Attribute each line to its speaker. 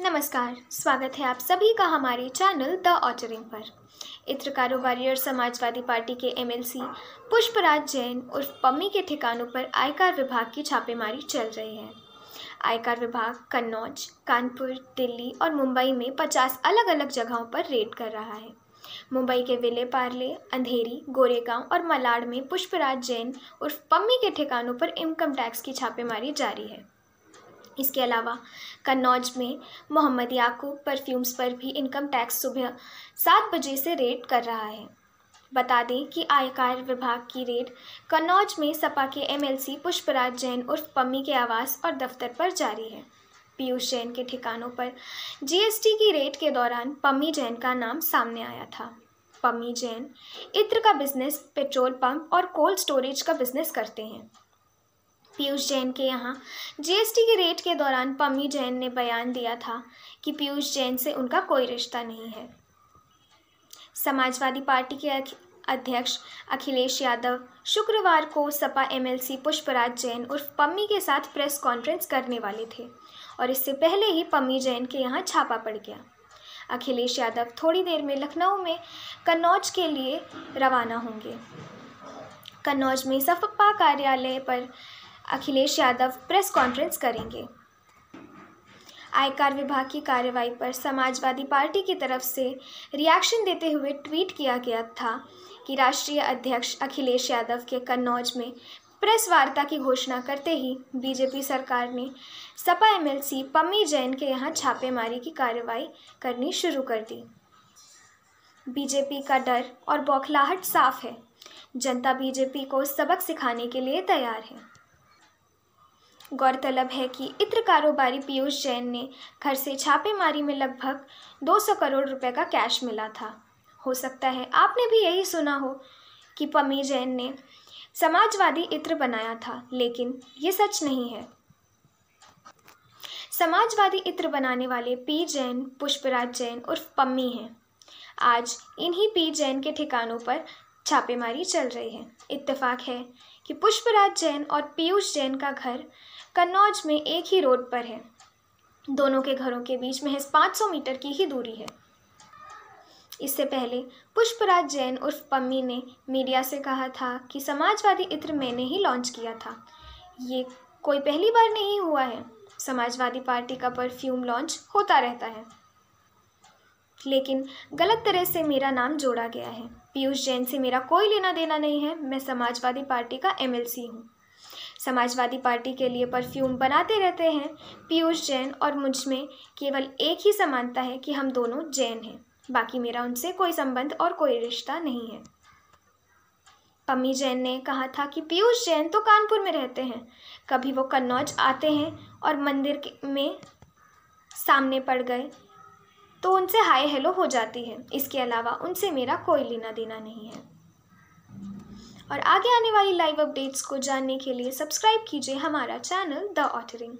Speaker 1: नमस्कार स्वागत है आप सभी का हमारे चैनल द ऑटरिंग पर इत्र कारोबारी और समाजवादी पार्टी के एमएलसी पुष्पराज जैन उर्फ पम्मी के ठिकानों पर आयकर विभाग की छापेमारी चल रही है आयकर विभाग कन्नौज कानपुर दिल्ली और मुंबई में पचास अलग अलग जगहों पर रेड कर रहा है मुंबई के विले पार्ले अंधेरी गोरेगांव और मलाड में पुष्पराज जैन उर्फ पम्मी के ठिकानों पर इनकम टैक्स की छापेमारी जारी है इसके अलावा कन्नौज में मोहम्मद याकूब परफ्यूम्स पर भी इनकम टैक्स सुबह सात बजे से रेड कर रहा है बता दें कि आयकर विभाग की रेड कन्नौज में सपा के एमएलसी पुष्पराज जैन उर्फ पम्मी के आवास और दफ्तर पर जारी है पीयूष जैन के ठिकानों पर जीएसटी की रेड के दौरान पम्मी जैन का नाम सामने आया था पम्मी जैन इत्र का बिजनेस पेट्रोल पंप और कोल्ड स्टोरेज का बिजनेस करते हैं पीयूष जैन के यहाँ जीएसटी के रेट के दौरान पम्मी जैन ने बयान दिया था कि पीयूष जैन से उनका कोई रिश्ता नहीं है समाजवादी पार्टी के अध्यक्ष अखिलेश यादव शुक्रवार को सपा एमएलसी पुष्पराज जैन उर्फ पम्मी के साथ प्रेस कॉन्फ्रेंस करने वाले थे और इससे पहले ही पम्मी जैन के यहाँ छापा पड़ गया अखिलेश यादव थोड़ी देर में लखनऊ में कन्नौज के लिए रवाना होंगे कन्नौज में सपा कार्यालय पर अखिलेश यादव प्रेस कॉन्फ्रेंस करेंगे आयकर विभाग की कार्रवाई पर समाजवादी पार्टी की तरफ से रिएक्शन देते हुए ट्वीट किया गया था कि राष्ट्रीय अध्यक्ष अखिलेश यादव के कन्नौज में प्रेस वार्ता की घोषणा करते ही बीजेपी सरकार ने सपा एमएलसी पम्मी जैन के यहाँ छापेमारी की कार्रवाई करनी शुरू कर दी बीजेपी का डर और बौखलाहट साफ है जनता बीजेपी को सबक सिखाने के लिए तैयार है गौरतलब है कि इत्र कारोबारी पीयूष जैन ने घर से छापेमारी में लगभग 200 करोड़ रुपए का कैश मिला था हो सकता है आपने भी यही सुना हो कि पमी जैन ने समाजवादी इत्र बनाया था लेकिन ये सच नहीं है समाजवादी इत्र बनाने वाले पी जैन पुष्पराज जैन उर्फ पम्मी हैं आज इन्हीं पी जैन के ठिकानों पर छापेमारी चल रही है इत्तेफाक है कि पुष्पराज जैन और पीयूष जैन का घर कन्नौज में एक ही रोड पर है दोनों के घरों के बीच महज 500 मीटर की ही दूरी है इससे पहले पुष्पराज जैन उर्फ पम्मी ने मीडिया से कहा था कि समाजवादी इत्र मैंने ही लॉन्च किया था ये कोई पहली बार नहीं हुआ है समाजवादी पार्टी का परफ्यूम लॉन्च होता रहता है लेकिन गलत तरह से मेरा नाम जोड़ा गया है पीयूष जैन से मेरा कोई लेना देना नहीं है मैं समाजवादी पार्टी का एमएलसी हूँ समाजवादी पार्टी के लिए परफ्यूम बनाते रहते हैं पीयूष जैन और मुझ में केवल एक ही समानता है कि हम दोनों जैन हैं बाकी मेरा उनसे कोई संबंध और कोई रिश्ता नहीं है पम्मी जैन ने कहा था कि पीयूष जैन तो कानपुर में रहते हैं कभी वो कन्नौज आते हैं और मंदिर में सामने पड़ गए तो उनसे हाय हेलो हो जाती है इसके अलावा उनसे मेरा कोई लेना देना नहीं है और आगे आने वाली लाइव अपडेट्स को जानने के लिए सब्सक्राइब कीजिए हमारा चैनल द ऑटरिंग